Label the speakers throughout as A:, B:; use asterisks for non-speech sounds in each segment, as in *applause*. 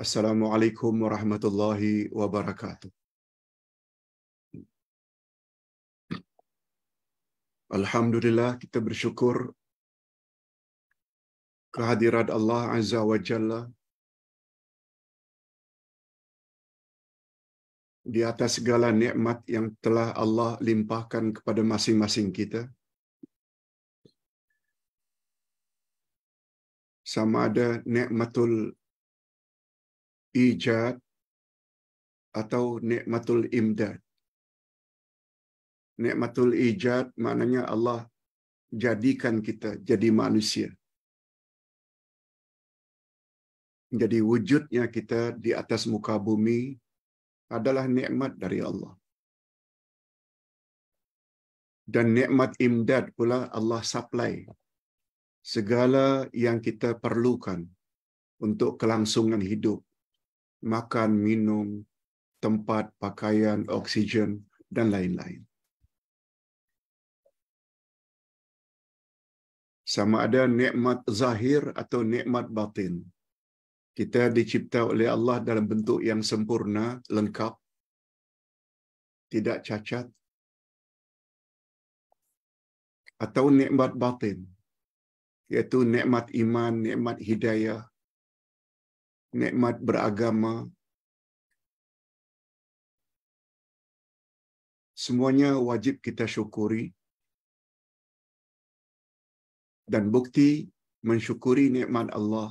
A: Assalamualaikum warahmatullahi wabarakatuh.
B: Alhamdulillah kita bersyukur kehadirat Allah Azza wa Jalla di atas segala nikmat yang telah Allah limpahkan kepada masing-masing kita. Sama ada nikmatul ijad atau nikmatul imdad. Nikmatul ijad maknanya Allah jadikan kita jadi manusia.
A: Jadi wujudnya kita di atas muka bumi adalah nikmat dari Allah. Dan nikmat imdad pula Allah supply segala yang kita perlukan untuk kelangsungan hidup makan, minum, tempat, pakaian, oksigen, dan lain-lain. Sama ada nikmat zahir atau nikmat batin. Kita dicipta oleh Allah dalam bentuk yang sempurna, lengkap, tidak cacat. Atau nikmat batin, iaitu nikmat iman, nikmat hidayah,
B: nikmat beragama. Semuanya wajib kita syukuri. Dan bukti mensyukuri nikmat Allah.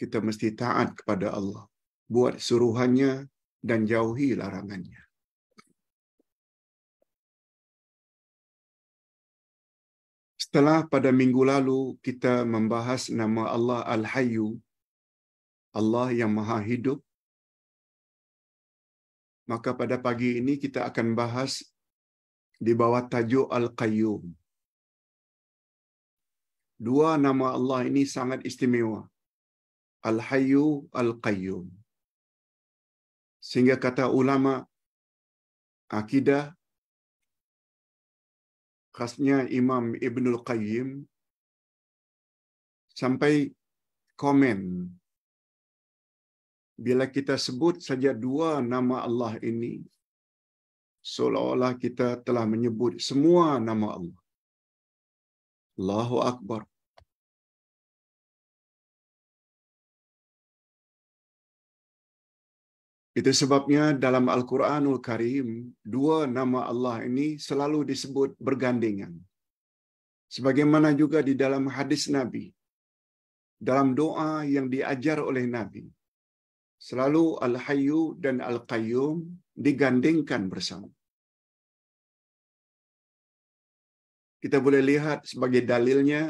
B: Kita mesti taat kepada Allah. Buat suruhannya dan jauhi larangannya. Setelah pada minggu lalu kita membahas
A: nama Allah Al-Hayyu, Allah yang Maha Hidup, maka pada pagi ini kita akan bahas di bawah tajuk Al-Qayyum. Dua nama Allah ini sangat istimewa. Al-Hayyu, Al-Qayyum.
B: Sehingga kata ulama, akidah khasnya Imam Ibnul Qayyim
A: sampai komen bila kita sebut saja dua nama Allah ini seolah-olah kita telah menyebut
B: semua nama Allah. Allahu Akbar. Itu sebabnya dalam Al-Quranul Karim, dua nama Allah ini selalu
A: disebut bergandengan. Sebagaimana juga di dalam hadis Nabi, dalam doa yang diajar oleh Nabi, selalu Al-Hayyu
B: dan Al-Qayyum digandengkan bersama. Kita boleh lihat sebagai dalilnya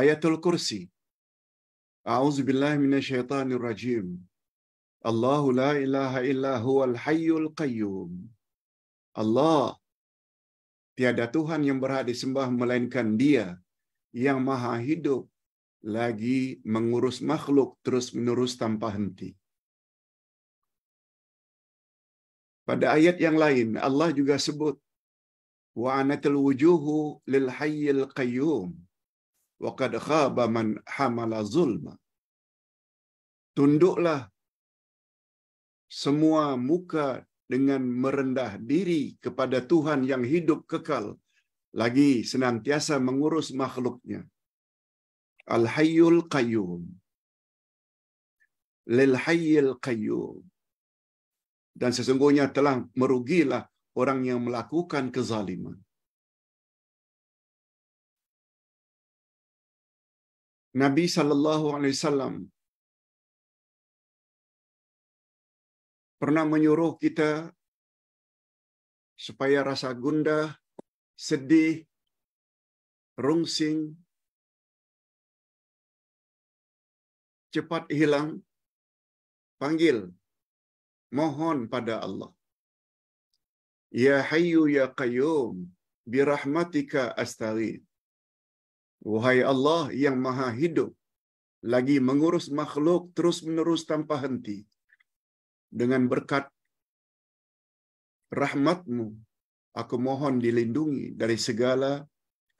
B: ayatul kursi A'udzu billahi minasyaitonir
A: rajim. Allahu la ilaha illa huwal hayyul qayyum. Allah tiada Tuhan yang berhak disembah melainkan Dia yang maha hidup lagi mengurus makhluk terus-menerus tanpa henti. Pada ayat yang lain Allah juga sebut wa anatil wujuhu lil hayyil qayyum zulma. Tunduklah semua muka dengan merendah diri kepada Tuhan yang hidup kekal, lagi senantiasa mengurus makhluknya. Al-Hayyul Qayyum. Lil Hayyil Qayyum. Dan sesungguhnya telah merugilah
B: orang yang melakukan kezaliman. Nabi Shallallahu Alaihi Wasallam pernah menyuruh kita supaya rasa gundah, sedih, rungsing cepat hilang, panggil, mohon pada Allah.
A: Ya Hayyu Ya Qayyum, birahmatika astaghith. Wahai Allah yang maha hidup, lagi mengurus makhluk terus-menerus tanpa henti. Dengan berkat rahmatmu, aku mohon dilindungi dari segala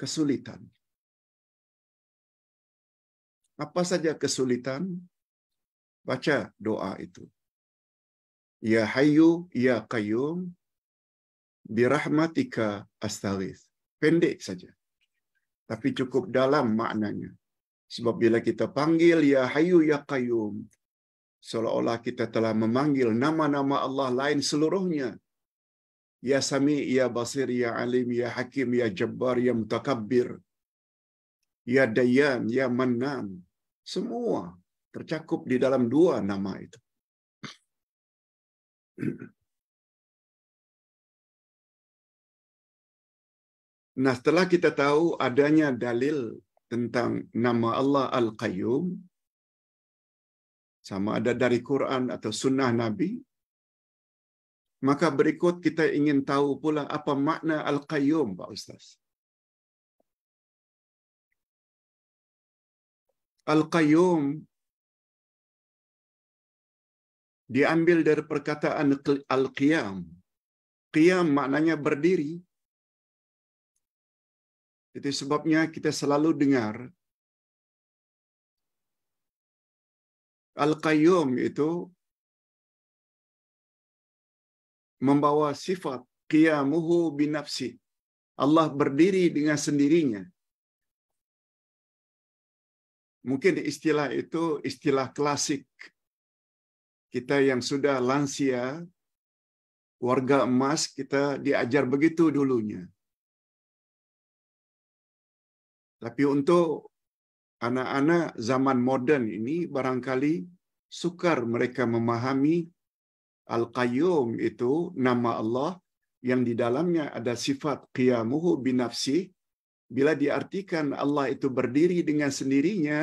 A: kesulitan.
B: Apa saja kesulitan? Baca doa itu. Ya Hayu, Ya Qayyum
A: birahmatika astaghith. Pendek saja tapi cukup dalam maknanya. Sebab bila kita panggil ya Hayu ya Qayyum, seolah-olah kita telah memanggil nama-nama Allah lain seluruhnya. Ya Sami, ya Basir, ya Alim, ya Hakim, ya Jabbar, ya Mutakabbir, ya Dayan, ya Mannan. Semua tercakup di dalam dua
B: nama itu. *clears throat* Nah, setelah kita tahu adanya dalil tentang nama Allah Al-Qayyum, sama
A: ada dari Quran atau sunnah Nabi, maka berikut kita ingin
B: tahu pula apa makna Al-Qayyum, Pak Ustaz. Al-Qayyum diambil dari perkataan Al-Qiyam. Qiyam maknanya berdiri. Itu sebabnya kita selalu dengar Al-Qayyum itu membawa sifat
A: qiyamuhu binafsi. Allah berdiri dengan sendirinya. Mungkin istilah itu istilah klasik.
B: Kita yang sudah lansia, warga emas, kita diajar begitu dulunya. Tapi
A: untuk anak-anak zaman modern ini barangkali sukar mereka memahami Al-Qayyum itu nama Allah yang di dalamnya ada sifat qiyamuhu binafsi bila diartikan Allah itu berdiri dengan sendirinya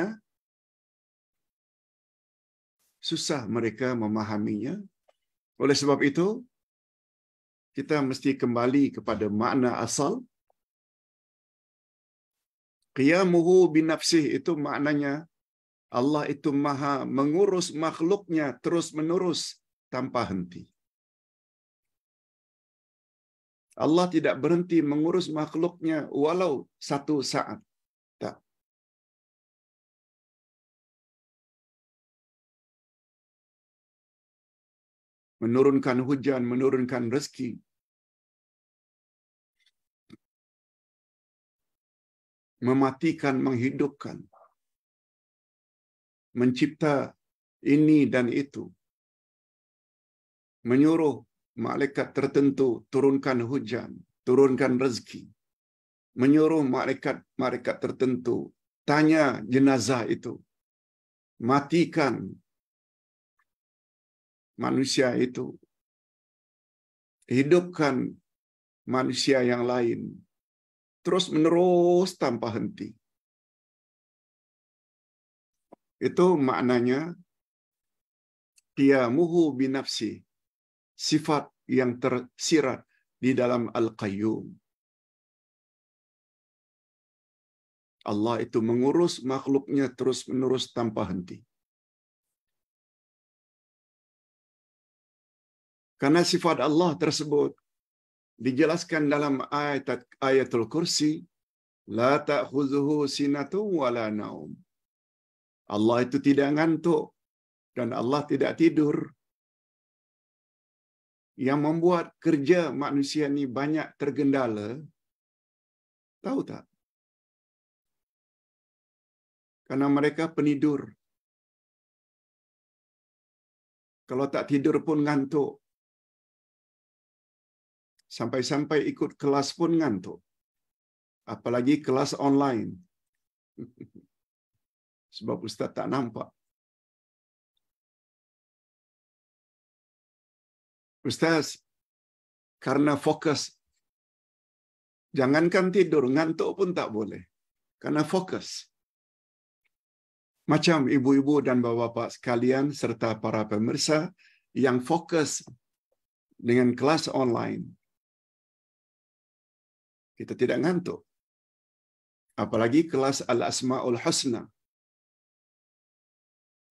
A: susah mereka memahaminya oleh sebab itu kita mesti kembali kepada makna asal Qiyamuhu binafsih itu maknanya Allah itu maha mengurus makhluknya terus-menerus tanpa henti.
B: Allah tidak berhenti mengurus makhluknya walau satu saat. Tak. Menurunkan hujan, menurunkan rezeki, mematikan, menghidupkan, mencipta ini
A: dan itu, menyuruh malaikat tertentu turunkan hujan, turunkan rezeki, menyuruh malaikat-malaikat tertentu
B: tanya jenazah itu, matikan manusia itu, hidupkan
A: manusia yang lain, terus menerus tanpa henti. Itu maknanya dia muhu binafsi, sifat yang tersirat
B: di dalam Al-Qayyum. Allah itu mengurus makhluknya terus-menerus tanpa henti. Karena sifat Allah tersebut
A: dijelaskan dalam ayat ayatul kursi la ta'khuzuhu sinatu wala naum Allah itu tidak ngantuk dan Allah tidak tidur yang membuat kerja manusia
B: ini banyak tergendala tahu tak karena mereka penidur kalau tak tidur pun ngantuk
A: Sampai-sampai ikut kelas pun ngantuk. Apalagi kelas online. *laughs*
B: Sebab Ustaz tak nampak. Ustaz, karena fokus. Jangankan tidur, ngantuk pun tak boleh. Karena
A: fokus. Macam ibu-ibu dan bapak-bapak sekalian serta para pemirsa yang fokus dengan kelas online.
B: kita tidak ngantuk. Apalagi kelas Al-Asma'ul Husna.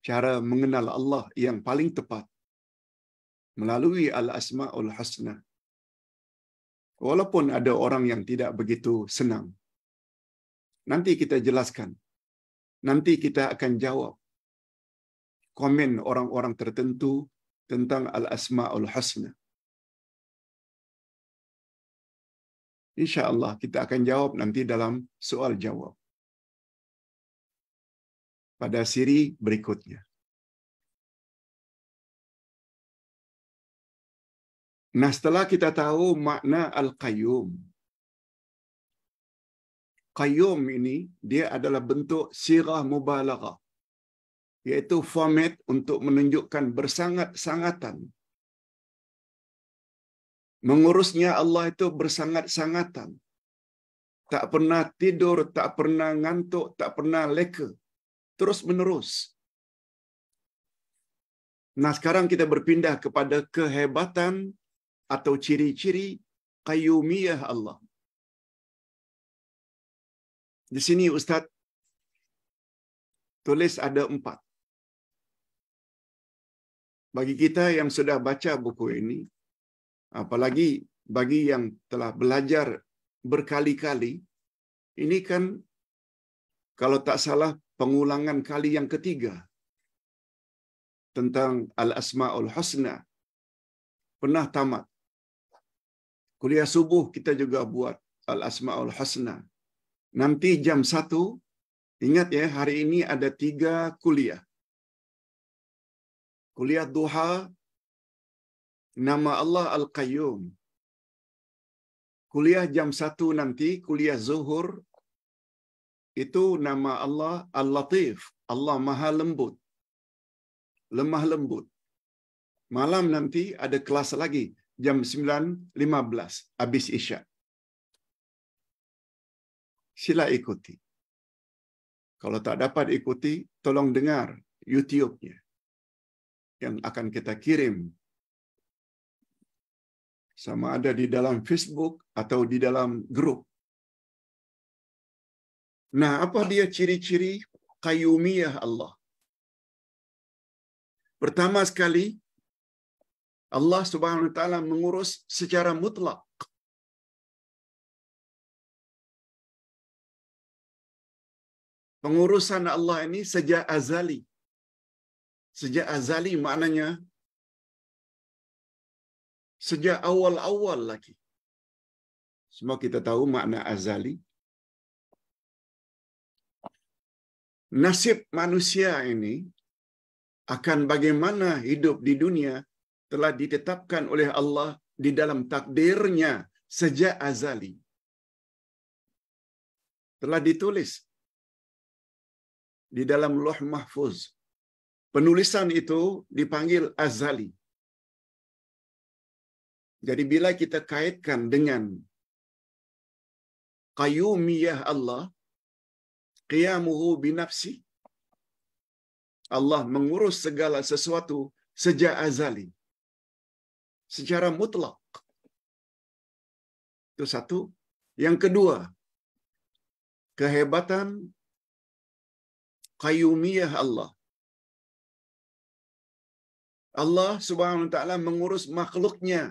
B: Cara mengenal Allah
A: yang paling tepat melalui Al-Asma'ul Husna. Walaupun ada orang yang tidak begitu senang. Nanti kita jelaskan. Nanti kita akan jawab komen orang-orang tertentu tentang Al-Asma'ul Husna.
B: Insya Allah kita akan jawab nanti dalam soal jawab. Pada siri berikutnya. Nah setelah kita tahu makna Al-Qayyum. Qayyum ini dia
A: adalah bentuk sirah mubalaghah. Yaitu format untuk menunjukkan bersangat-sangatan Mengurusnya Allah itu bersangat-sangatan. Tak pernah tidur, tak pernah ngantuk, tak pernah leka. Terus menerus. Nah sekarang kita berpindah kepada kehebatan atau ciri-ciri
B: kayumiyah Allah. Di sini Ustaz tulis ada empat.
A: Bagi kita yang sudah baca buku ini, Apalagi bagi yang telah belajar berkali-kali, ini kan kalau tak salah pengulangan kali yang ketiga tentang Al-Asma'ul Husna. Pernah tamat. Kuliah subuh kita juga buat Al-Asma'ul Husna. Nanti jam 1, ingat ya hari ini ada tiga kuliah. Kuliah duha Nama Allah Al-Qayyum. Kuliah jam 1 nanti, kuliah zuhur, itu nama Allah Al-Latif. Allah Maha Lembut. Lemah lembut. Malam nanti ada kelas lagi jam 9.15 habis Isya. Sila ikuti. Kalau tak dapat ikuti, tolong dengar YouTube-nya yang akan kita kirim sama ada di dalam Facebook atau di dalam grup. Nah, apa dia ciri-ciri kayumiyah Allah? Pertama
B: sekali, Allah Subhanahu wa taala mengurus secara mutlak. Pengurusan Allah ini sejak azali. Sejak azali maknanya Sejak awal-awal lagi. Semua kita tahu makna azali.
A: Nasib manusia ini akan bagaimana hidup di dunia telah ditetapkan oleh Allah di dalam takdirnya sejak azali. Telah ditulis di dalam loh mahfuz. Penulisan itu
B: dipanggil azali. Jadi bila kita kaitkan dengan qayyumiyah Allah,
A: qiyamuhu binafsi, Allah mengurus segala sesuatu sejak azali, secara mutlak.
B: Itu satu. Yang kedua, kehebatan qayyumiyah Allah.
A: Allah subhanahu wa ta'ala mengurus makhluknya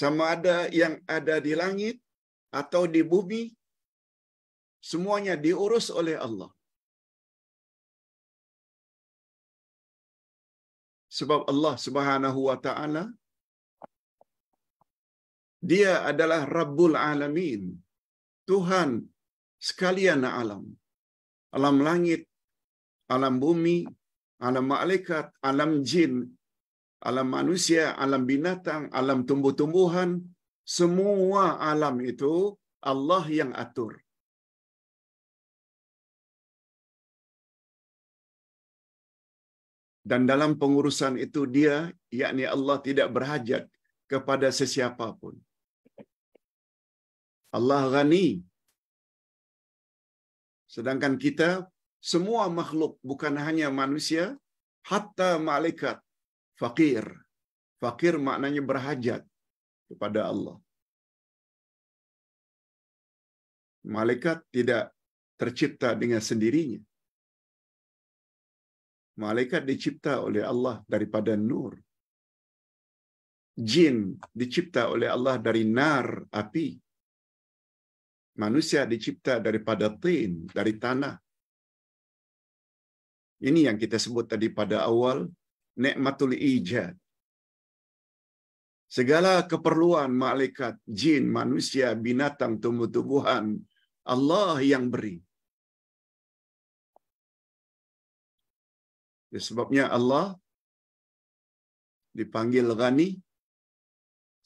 A: sama ada yang ada
B: di langit atau di bumi, semuanya diurus oleh Allah. Sebab Allah Subhanahu wa taala dia
A: adalah Rabbul Alamin, Tuhan sekalian alam. Alam langit, alam bumi, alam malaikat, alam jin, alam manusia, alam binatang, alam tumbuh-tumbuhan, semua
B: alam itu Allah yang atur. Dan dalam pengurusan
A: itu dia, yakni Allah tidak berhajat kepada sesiapa pun. Allah ghani. Sedangkan kita, semua makhluk, bukan hanya manusia, hatta malaikat, fakir. Fakir maknanya berhajat kepada Allah.
B: Malaikat tidak tercipta dengan sendirinya. Malaikat dicipta oleh Allah daripada
A: nur. Jin dicipta oleh Allah dari nar, api. Manusia dicipta daripada tin, dari tanah. Ini yang kita sebut tadi pada awal, nikmatul ijad. Segala keperluan malaikat, jin,
B: manusia, binatang, tumbuh-tumbuhan, Allah yang beri. Ya, sebabnya Allah dipanggil Ghani,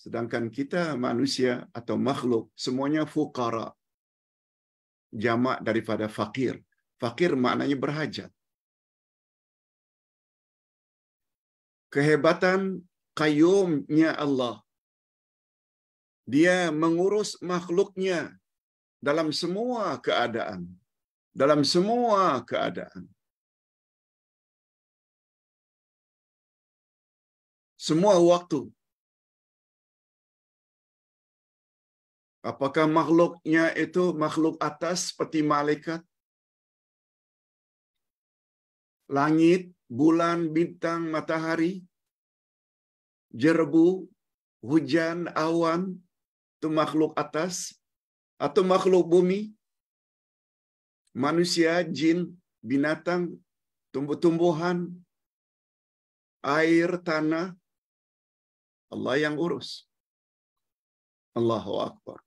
B: sedangkan kita manusia
A: atau makhluk semuanya fukara. Jamak daripada fakir.
B: Fakir maknanya berhajat. kehebatan kayumnya Allah. Dia mengurus makhluknya dalam semua keadaan. Dalam semua keadaan. Semua waktu. Apakah makhluknya itu makhluk atas seperti malaikat?
A: Langit, bulan, bintang, matahari? jerbu, hujan, awan, itu makhluk atas atau makhluk bumi, manusia, jin, binatang, tumbuh-tumbuhan, air,
B: tanah, Allah yang urus. Allahu Akbar.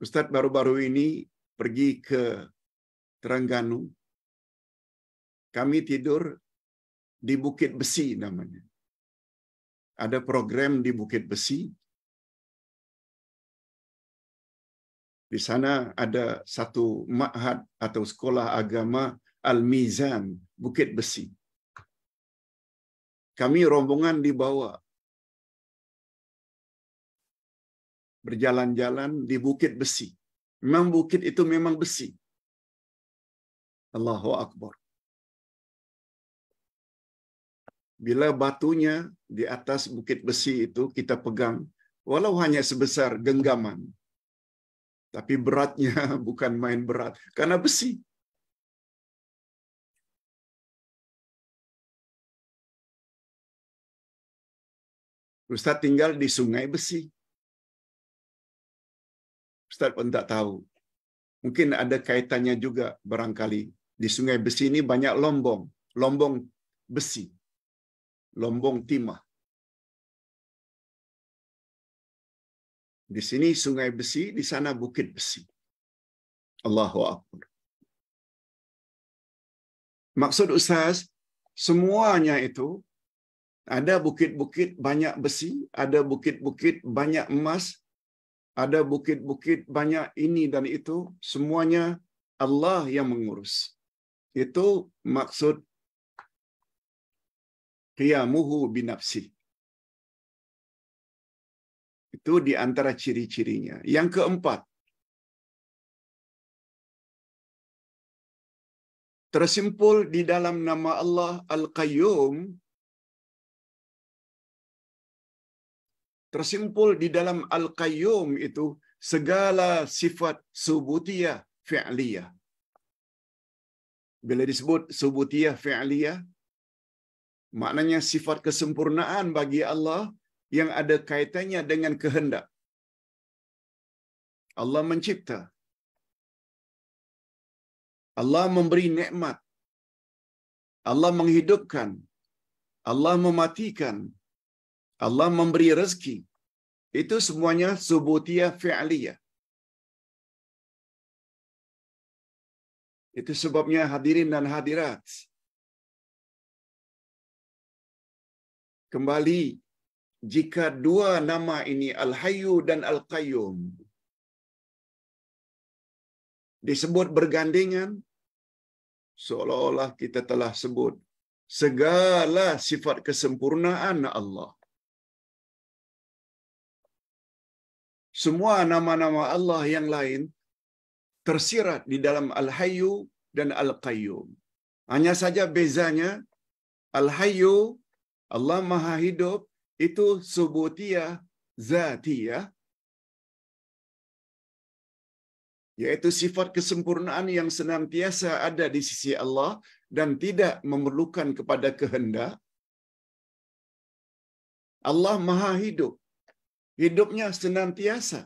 B: Ustadz baru-baru ini pergi ke Terengganu. Kami tidur di Bukit Besi namanya. Ada program di Bukit Besi. Di
A: sana ada satu ma'had atau sekolah agama Al-Mizan,
B: Bukit Besi. Kami rombongan dibawa berjalan-jalan di Bukit Besi. Memang bukit itu memang besi. Allahu Akbar.
A: Bila batunya di atas bukit besi itu kita pegang, walau hanya sebesar genggaman, tapi
B: beratnya *laughs* bukan main berat karena besi. Ustadz tinggal di sungai besi. Ustadz pun tak tahu.
A: Mungkin ada kaitannya juga barangkali. Di sungai besi ini banyak lombong.
B: Lombong besi. Lombong Timah. Di sini sungai besi, di sana bukit besi. Allahu Akbar. Maksud
A: Ustaz, semuanya itu ada bukit-bukit banyak besi, ada bukit-bukit banyak emas, ada bukit-bukit banyak ini dan itu, semuanya Allah yang mengurus. Itu maksud qiyamuhu binafsi.
B: Itu di antara ciri-cirinya. Yang keempat, tersimpul di dalam nama Allah Al-Qayyum
A: tersimpul di dalam Al-Qayyum itu segala sifat subutiyah fi'liyah. Bila disebut subutiyah fi'liyah, Maknanya sifat kesempurnaan bagi Allah
B: yang ada kaitannya dengan kehendak. Allah mencipta. Allah memberi nikmat.
A: Allah menghidupkan. Allah mematikan. Allah memberi rezeki. Itu semuanya subutiyah fi'liyah.
B: Itu sebabnya hadirin dan hadirat Kembali, jika dua nama ini Al-Hayyu dan Al-Qayyum
A: disebut bergandengan, seolah-olah kita telah sebut segala sifat kesempurnaan Allah. Semua nama-nama Allah yang lain tersirat di dalam Al-Hayyu dan Al-Qayyum. Hanya saja bezanya Al-Hayyu Allah Maha Hidup itu subutiyah zatiyah yaitu sifat kesempurnaan yang senantiasa ada di sisi Allah dan tidak
B: memerlukan kepada kehendak. Allah Maha Hidup. Hidupnya senantiasa.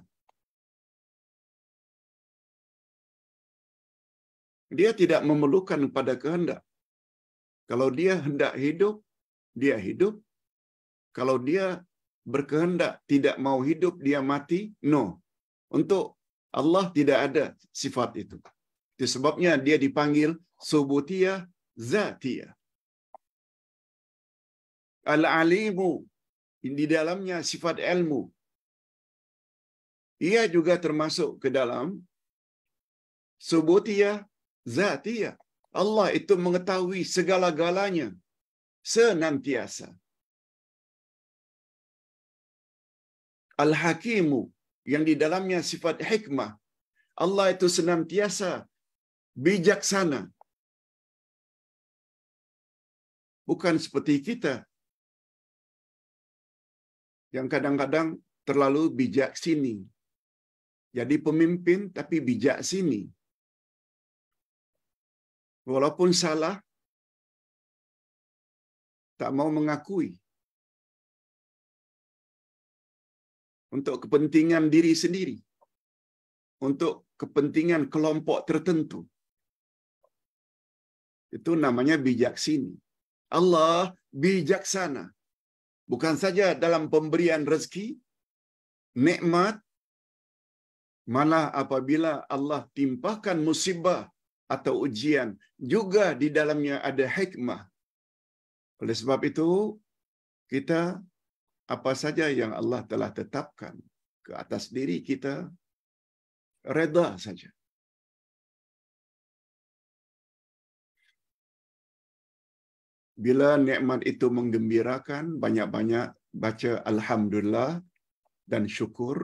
B: Dia tidak memerlukan kepada kehendak. Kalau dia hendak hidup, dia hidup. Kalau dia
A: berkehendak tidak mau hidup, dia mati. No. Untuk Allah tidak ada sifat itu. Itu sebabnya dia dipanggil subutiyah zatiyah. Al-alimu. Di dalamnya sifat ilmu. Ia juga termasuk ke dalam subutiyah zatiyah. Allah itu mengetahui segala-galanya senantiasa. Al-Hakimu yang di dalamnya sifat hikmah.
B: Allah itu senantiasa bijaksana. Bukan seperti kita yang kadang-kadang terlalu bijak sini. Jadi pemimpin tapi bijak sini. Walaupun salah, tak mau mengakui untuk kepentingan diri sendiri untuk
A: kepentingan kelompok tertentu itu namanya bijak sini Allah bijaksana bukan saja dalam pemberian rezeki nikmat malah apabila Allah timpahkan musibah atau ujian juga di dalamnya ada hikmah Oleh sebab itu, kita apa saja
B: yang Allah telah tetapkan ke atas diri kita, reda saja. Bila nikmat itu menggembirakan, banyak-banyak baca
A: Alhamdulillah dan syukur.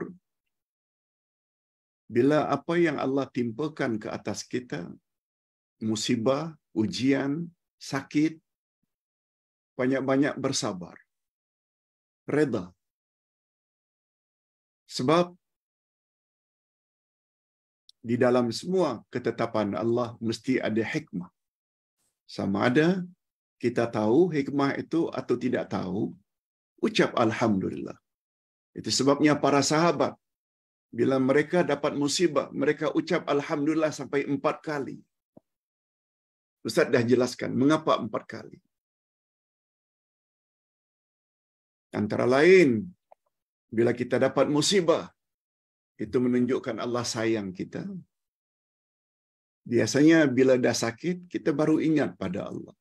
A: Bila apa yang Allah timpakan ke atas kita, musibah, ujian,
B: sakit, banyak-banyak bersabar. Reda. Sebab di dalam semua ketetapan Allah mesti ada hikmah. Sama ada
A: kita tahu hikmah itu atau tidak tahu, ucap alhamdulillah. Itu sebabnya para sahabat bila mereka dapat musibah, mereka
B: ucap alhamdulillah sampai empat kali. Ustaz dah jelaskan mengapa empat kali. Antara lain,
A: bila kita dapat musibah, itu menunjukkan Allah sayang kita. Biasanya bila dah sakit, kita baru ingat pada Allah.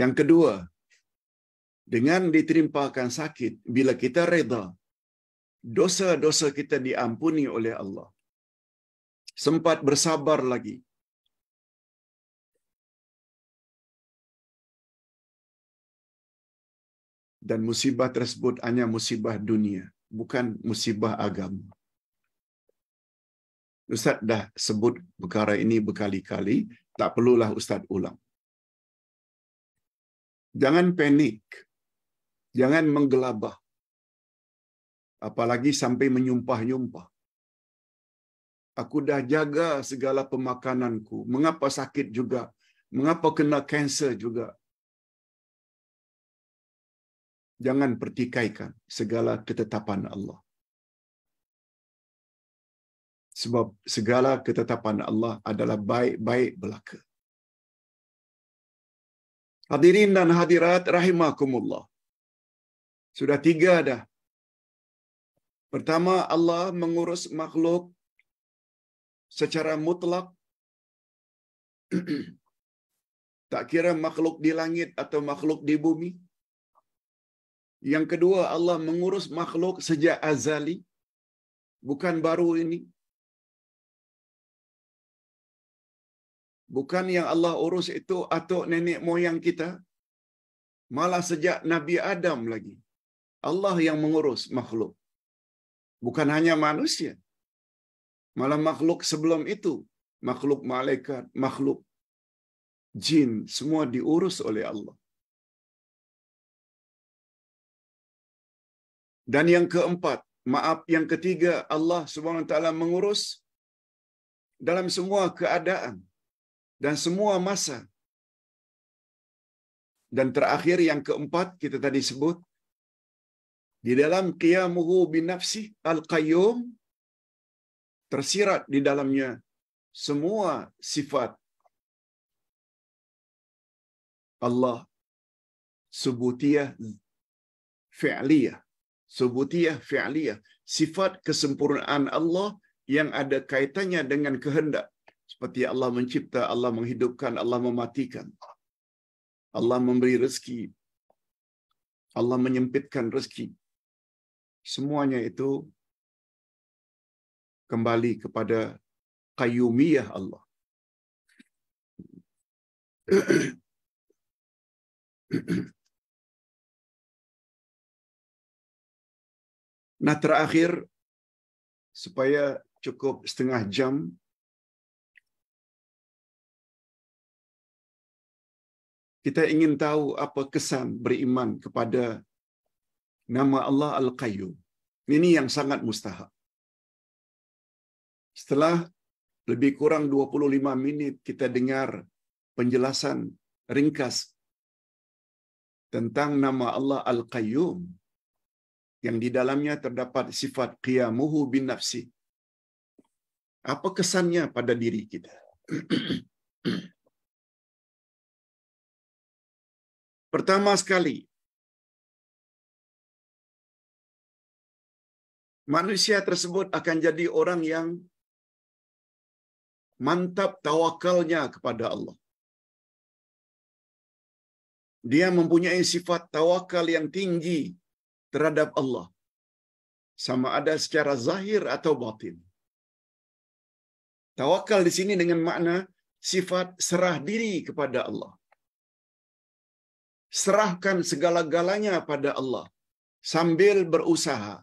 A: Yang kedua, dengan diterimpakan sakit, bila kita reda,
B: dosa-dosa kita diampuni oleh Allah. Sempat bersabar lagi, Dan musibah tersebut hanya musibah
A: dunia, bukan musibah agama. Ustaz dah sebut perkara ini berkali-kali, tak perlulah Ustaz ulang. Jangan panik. Jangan menggelabah. Apalagi sampai menyumpah-nyumpah. Aku dah jaga segala pemakananku. Mengapa sakit juga? Mengapa kena kanser juga?
B: Jangan pertikaikan segala ketetapan Allah. Sebab segala ketetapan Allah adalah baik-baik belaka.
A: Hadirin dan hadirat rahimakumullah. Sudah tiga dah. Pertama Allah mengurus makhluk secara mutlak. *clears throat* tak kira makhluk di langit atau makhluk di bumi. Yang kedua, Allah mengurus
B: makhluk sejak azali, bukan baru ini. Bukan yang Allah urus itu atau nenek moyang
A: kita, malah sejak Nabi Adam lagi. Allah yang mengurus makhluk. Bukan hanya manusia. Malah makhluk sebelum
B: itu, makhluk malaikat, makhluk jin, semua diurus oleh Allah. Dan yang keempat, maaf yang ketiga Allah Subhanahu wa taala mengurus
A: dalam semua keadaan dan semua masa. Dan terakhir yang keempat kita tadi sebut di dalam qiyamuhu nafsi al-qayyum tersirat di dalamnya
B: semua sifat Allah subutiyah fi'liyah
A: subutiyah, fi'liyah, sifat kesempurnaan Allah yang ada kaitannya dengan kehendak. Seperti Allah mencipta, Allah menghidupkan, Allah mematikan. Allah memberi rezeki. Allah menyempitkan rezeki. Semuanya itu kembali kepada
B: kayumiyah Allah. *clears throat* Nah terakhir, supaya cukup setengah jam, kita ingin tahu apa kesan beriman kepada nama Allah Al-Qayyum.
A: Ini yang sangat mustahak. Setelah lebih kurang 25 minit kita dengar penjelasan ringkas tentang nama Allah Al-Qayyum yang di dalamnya terdapat sifat qiyamuhu bin nafsi. Apa kesannya
B: pada diri kita? *clears throat* Pertama sekali, manusia tersebut akan jadi orang yang mantap tawakalnya kepada Allah.
A: Dia mempunyai sifat tawakal yang tinggi terhadap Allah sama ada secara zahir atau batin. Tawakal di sini dengan makna sifat serah diri kepada Allah.
B: Serahkan segala-galanya pada Allah sambil berusaha.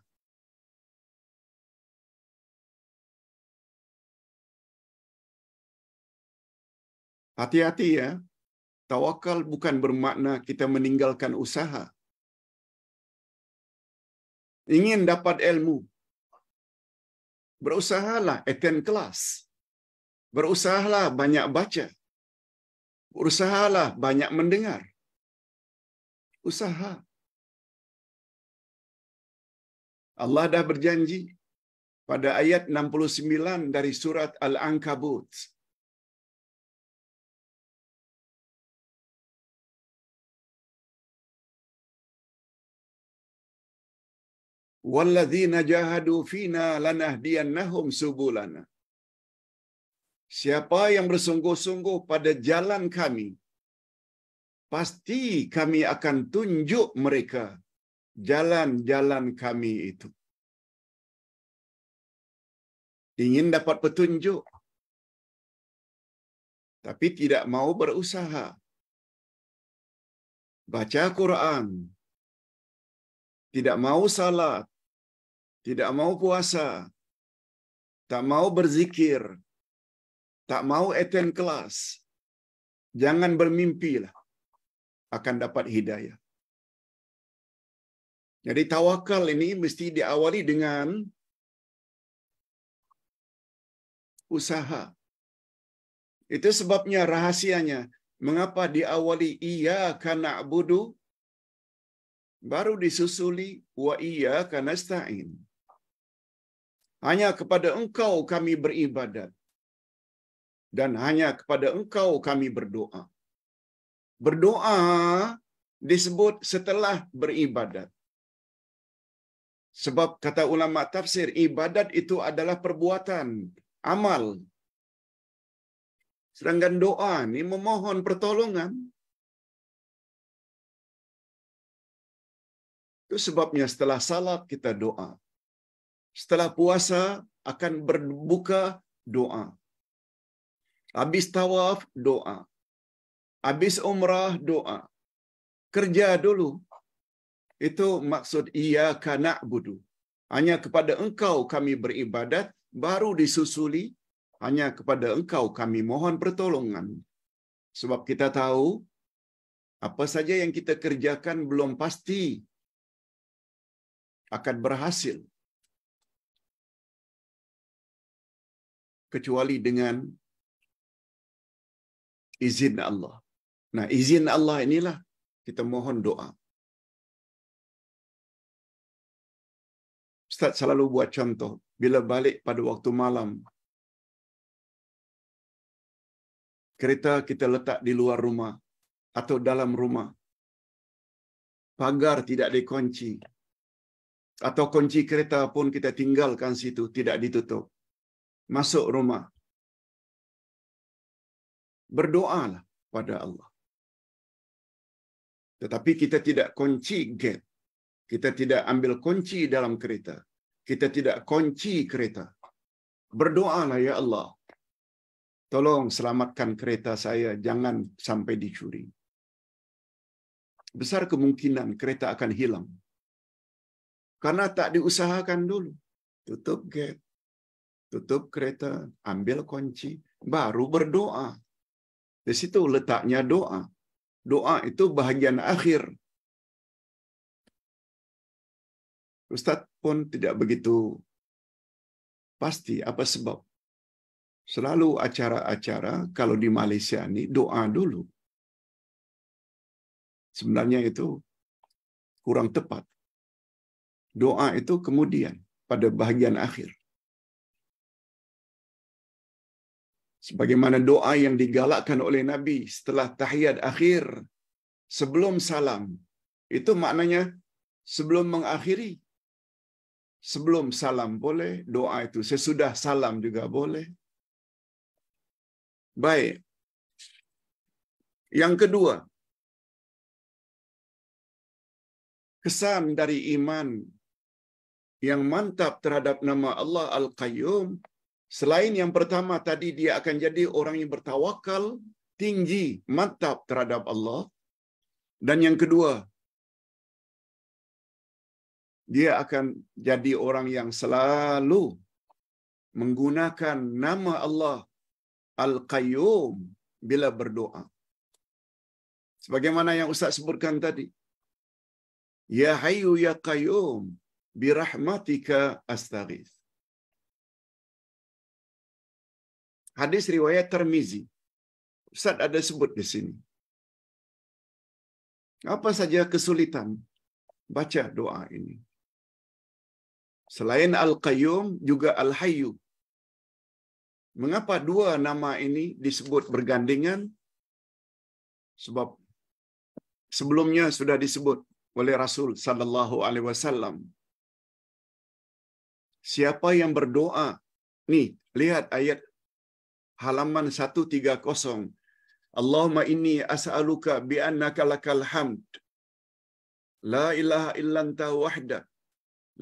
B: Hati-hati ya, tawakal bukan bermakna kita meninggalkan usaha
A: ingin dapat ilmu, berusahalah attend kelas.
B: Berusahalah banyak baca. Berusahalah banyak mendengar. Usaha. Allah dah berjanji pada ayat 69 dari surat Al-Ankabut. Walladzina jahadu fina lanahdiyannahum subulana.
A: Siapa yang bersungguh-sungguh pada jalan kami, pasti kami akan tunjuk mereka jalan-jalan kami
B: itu. Ingin dapat petunjuk, tapi tidak mau berusaha. Baca Quran, tidak mau salat,
A: tidak mau puasa, tak mau berzikir, tak mau eten kelas, jangan bermimpilah
B: akan dapat hidayah. Jadi tawakal ini mesti diawali dengan usaha.
A: Itu sebabnya rahasianya mengapa diawali iya karena budu baru disusuli wa iya karena stain. Hanya kepada engkau kami beribadat. Dan hanya kepada engkau kami berdoa. Berdoa disebut setelah beribadat. Sebab kata ulama tafsir, ibadat itu adalah perbuatan, amal.
B: Sedangkan doa ini memohon pertolongan. Itu sebabnya setelah salat kita doa. Setelah puasa akan berbuka doa.
A: Habis tawaf doa. Habis umrah doa. Kerja dulu. Itu maksud Ia kana budu. Hanya kepada engkau kami beribadat, baru disusuli hanya kepada engkau kami mohon pertolongan. Sebab kita tahu
B: apa saja yang kita kerjakan belum pasti akan berhasil. kecuali dengan izin Allah. Nah, izin Allah inilah kita mohon doa. Ustaz selalu buat contoh, bila balik pada waktu malam,
A: kereta kita letak di luar rumah atau dalam rumah, pagar tidak dikunci, atau kunci kereta pun kita tinggalkan situ, tidak ditutup. masuk rumah.
B: Berdoalah pada Allah. Tetapi kita tidak kunci gate. Kita tidak ambil kunci dalam
A: kereta. Kita tidak kunci kereta. Berdoalah ya Allah. Tolong selamatkan kereta saya jangan sampai dicuri. Besar kemungkinan kereta akan hilang. Karena tak diusahakan dulu. Tutup gate tutup kereta, ambil kunci, baru berdoa. Di situ letaknya doa. Doa itu
B: bahagian akhir. Ustadz pun tidak begitu pasti apa sebab. Selalu
A: acara-acara kalau di Malaysia ini doa dulu.
B: Sebenarnya itu kurang tepat. Doa itu kemudian pada bahagian akhir.
A: Sebagaimana doa yang digalakkan oleh Nabi setelah tahiyat akhir, sebelum salam. Itu maknanya sebelum mengakhiri. Sebelum salam boleh, doa itu sesudah salam juga boleh.
B: Baik. Yang kedua, kesan dari iman
A: yang mantap terhadap nama Allah Al-Qayyum Selain yang pertama tadi dia akan jadi orang yang bertawakal tinggi, mantap terhadap Allah. Dan yang kedua, dia akan jadi orang yang selalu menggunakan nama Allah Al-Qayyum bila berdoa. Sebagaimana yang Ustaz sebutkan tadi. Ya Hayu Ya Qayyum
B: birahmatika astaghith. Hadis riwayat Termizi. Ustaz ada sebut di sini.
A: Apa saja kesulitan baca doa ini? Selain Al-Qayyum juga Al-Hayyu. Mengapa dua nama ini disebut bergandingan? Sebab sebelumnya sudah disebut oleh Rasul sallallahu alaihi wasallam. Siapa yang berdoa? Nih, lihat ayat halaman 130. Allahumma inni as'aluka bi annaka lakal hamd. La ilaha illa anta wahda.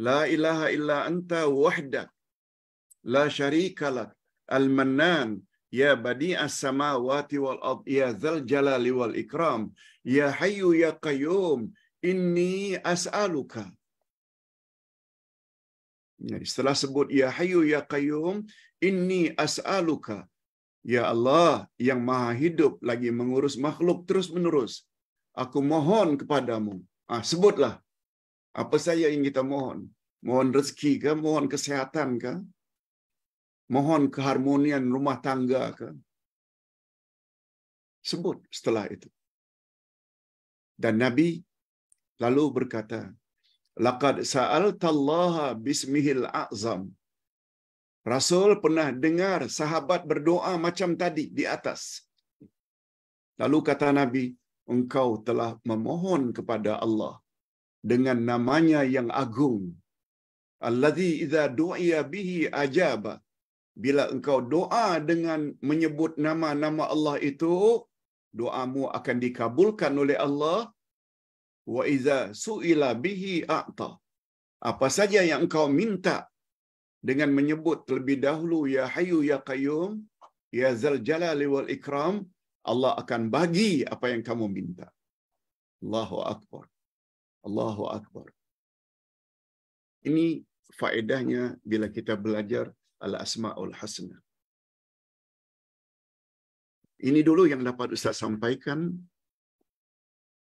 A: La ilaha illa anta wahda. La syarika lak. Al-Mannan. Ya as samawati wal ard. Ya zal jalali wal ikram. Ya hayu ya qayyum. Inni as'aluka. Ya, Setelah sebut ya hayu ya qayyum, inni as'aluka Ya Allah yang maha hidup lagi mengurus makhluk terus menerus. Aku mohon kepadamu. Ah, sebutlah. Apa saya yang kita mohon? Mohon rezeki kah? Mohon kesehatan kah? Mohon keharmonian rumah tangga kah? Sebut setelah itu. Dan Nabi lalu berkata, Laqad tallaha bismihil a'zam Rasul pernah dengar sahabat berdoa macam tadi di atas. Lalu kata Nabi, engkau telah memohon kepada Allah dengan namanya yang agung. Alladhi idha du'ya bihi ajaba. Bila engkau doa dengan menyebut nama-nama Allah itu, doamu akan dikabulkan oleh Allah. Wa idha su'ila bihi a'ta. Apa saja yang engkau minta dengan menyebut terlebih dahulu ya hayyu ya qayyum ya zal jalali wal ikram Allah akan bagi apa yang kamu minta. Allahu akbar. Allahu akbar. Ini faedahnya bila kita belajar al asmaul husna.
B: Ini dulu yang dapat Ustaz sampaikan